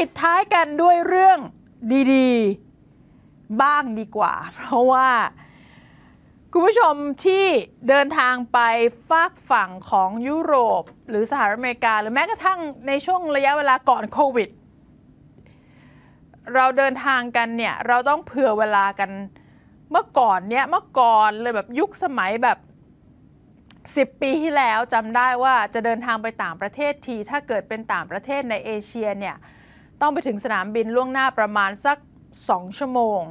ปิดท้ายกันด้วยเรื่องดีๆ บ้างดีกว่าเพราะว่า คุณผู้ชมที่เดินทางไปฝากฝั่งของยุโรปหรือสหรัฐอเมริกาหรือแม้กระทั่งในช่วงระยะเวลาก่อนโควิดเราเดินทางกันเนี่ยเราต้องเผื่อเวลากันเมื่อก่อนเนี่ยเมื่อก่อนเลยแบบยุคสมัยแบบ 10 ปีที่แล้วจำได้ว่าจะเดินทางไปต่างประเทศทีถ้าเกิดเป็นต่างประเทศในเอเชียเนี่ยต้องไปถึงสนามบินล่วงหน้าประมาณสัก 2 ชั่วโมง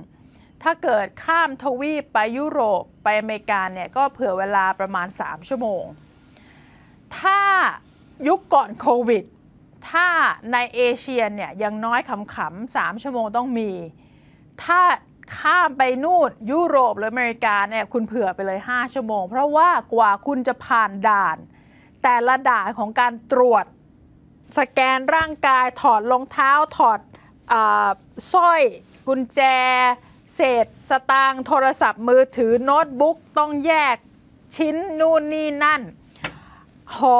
ถ้าเกิดข้ามทวีปไปยุโรปไปอเมริกาเนี่ยก็เผื่อเวลาประมาณ 3 ชั่วโมง ถ้ายุคก่อนโควิด ถ้าในเอเชียเนี่ยยังน้อยขำๆ3ชั่วโมงต้องมี ถ้าข้ามไปนู่นยุโรปหรืออเมริกาเนี่ยคุณเผื่อไปเลย 5 ชั่วโมง เพราะว่ากว่าคุณจะผ่านด่าน แต่ละด่านของการตรวจสแกนร่างกายถอดรองเท้าถอดสร้อย กุญแจ เศษ สตางค์โทรศัพท์มือถือโน้ตบุ๊ก ต้องแยก ชิ้นนู่นนี่ นั่นห่อ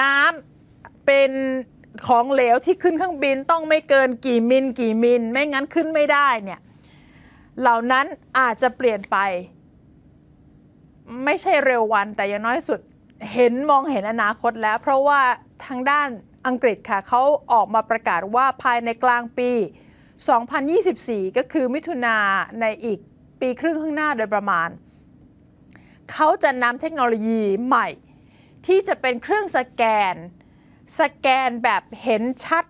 น้ำเป็นของเหลวที่ขึ้นเครื่องบินต้องไม่เกินกี่มิลกี่มิลไม่งั้นขึ้นไม่ได้เนี่ยเหล่านั้นอาจจะเปลี่ยนไป ไม่ใช่เร็ววัน แต่อย่างน้อยสุดเห็นมองเห็นอนาคตแล้วเพราะว่าทางด้านอังกฤษค่ะเขาออกมาประกาศว่าภายในกลางปี 2024 ก็คือมิถุนาในอีกปีครึ่งข้างหน้าโดยประมาณ เขาจะนำเทคโนโลยีใหม่ ที่จะเป็นเครื่องสแกนสแกนแบบเห็นชัด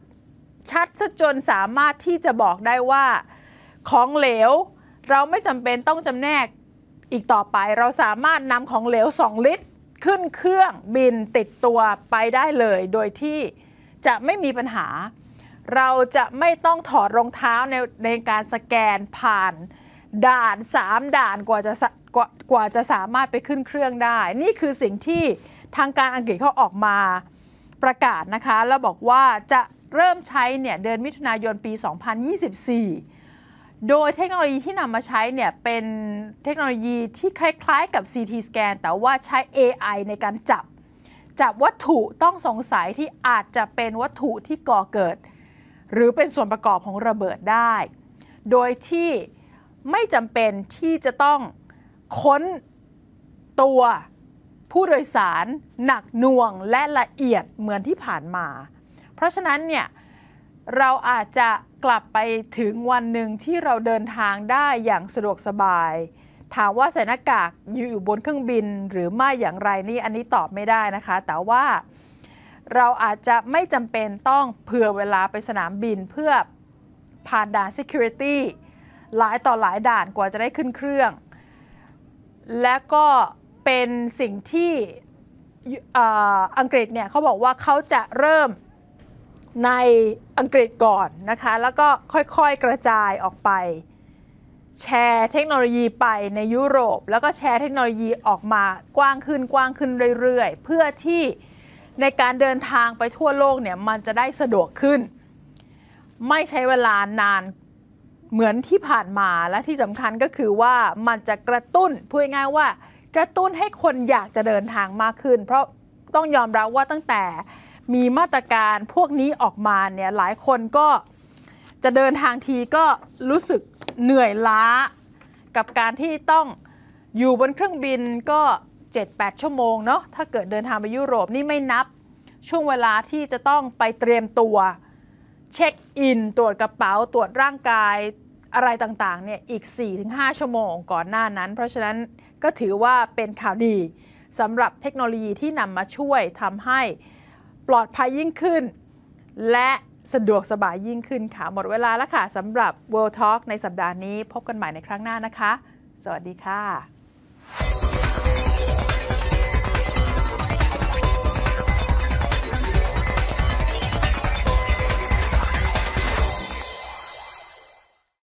ชัดซะจนสามารถที่จะบอกได้ว่า ของเหลวเราไม่จำเป็นต้องจำแนกอีกต่อไป เราสามารถนำของเหลว 2 ลิตร ขึ้นเครื่องบินติดตัวไปได้เลยโดยที่จะไม่มีปัญหา เราจะไม่ต้องถอดรองเท้าในในการสแกนผ่าน ด่าน 3 ด่านกว่าจะกว่ากว่าจะสามารถไปขึ้นเครื่องได้ นี่คือสิ่งที่ทางการอังกฤษเขาออกมาประกาศนะคะ แล้วบอกว่าจะเริ่มใช้เนี่ยเดือนมิถุนายนปี 2024 โดยเทคโนโลยีที่นำมาใช้เนี่ยเป็นเทคโนโลยีที่คล้ายๆกับ CT scan แต่ว่าใช้ AI ในการจับจับวัตถุต้องสงสัยที่อาจจะเป็นวัตถุที่ก่อเกิด หรือเป็นส่วนประกอบของระเบิดได้ โดยที่ไม่จำเป็นที่จะต้องค้นตัวผู้โดยสารหนักหน่วงและละเอียด เหมือนที่ผ่านมา เพราะฉะนั้นเนี่ยเราอาจจะกลับไปถึงวันหนึ่งที่เราเดินทางได้อย่างสะดวกสบายถามว่าใส่หน้ากากอยู่บนเครื่องบินหรือไม่อย่างไรนี่ อันนี้ตอบไม่ได้นะคะ แต่ว่าเราอาจจะไม่จำเป็นต้องเผื่อเวลาไปสนามบินเพื่อผ่านด่าน Security หลายต่อหลายด่านกว่าจะได้ขึ้นเครื่อง และก็เป็นสิ่งที่อังกฤษเนี่ยเขาบอกว่าเขาจะเริ่มในอังกฤษก่อนนะคะแล้วก็ค่อยๆกระจายออกไปแชร์เทคโนโลยีไปในยุโรป แล้วก็แชร์เทคโนโลยีออกมากว้างขึ้นกว้างขึ้นเรื่อยๆ เพื่อที่ในการเดินทางไปทั่วโลกเนี่ยมันจะได้สะดวกขึ้น ไม่ใช้เวลานานเหมือนที่ผ่านมาและที่สำคัญก็คือว่ามันจะกระตุ้นพูดง่ายว่ากระตุ้นให้คนอยากจะเดินทางมากขึ้น เพราะต้องยอมรับว่าตั้งแต่มีมาตรการพวกนี้ออกมาเนี่ยหลายคนก็จะเดินทางทีก็รู้สึกเหนื่อยล้ากับการที่ต้องอยู่บนเครื่องบินก็ 7-8 ชั่วโมงเนาะถ้าเกิดเดินทางไปยุโรปนี่ไม่นับ ช่วงเวลาที่จะต้องไปเตรียมตัว เช็คอิน ตรวจกระเป๋าตรวจร่างกายอะไรต่างๆเนี่ย อีก 4-5 ชั่วโมงก่อนหน้านั้น เพราะฉะนั้นก็ถือว่าเป็นข่าวดีสำหรับเทคโนโลยีที่นำมาช่วยทำให้ปลอดภัยยิ่งขึ้น และสะดวกสบายยิ่งขึ้นค่ะ หมดเวลาแล้วค่ะสำหรับ World Talk ในสัปดาห์นี้พบกันใหม่ในครั้งหน้านะคะ สวัสดีค่ะ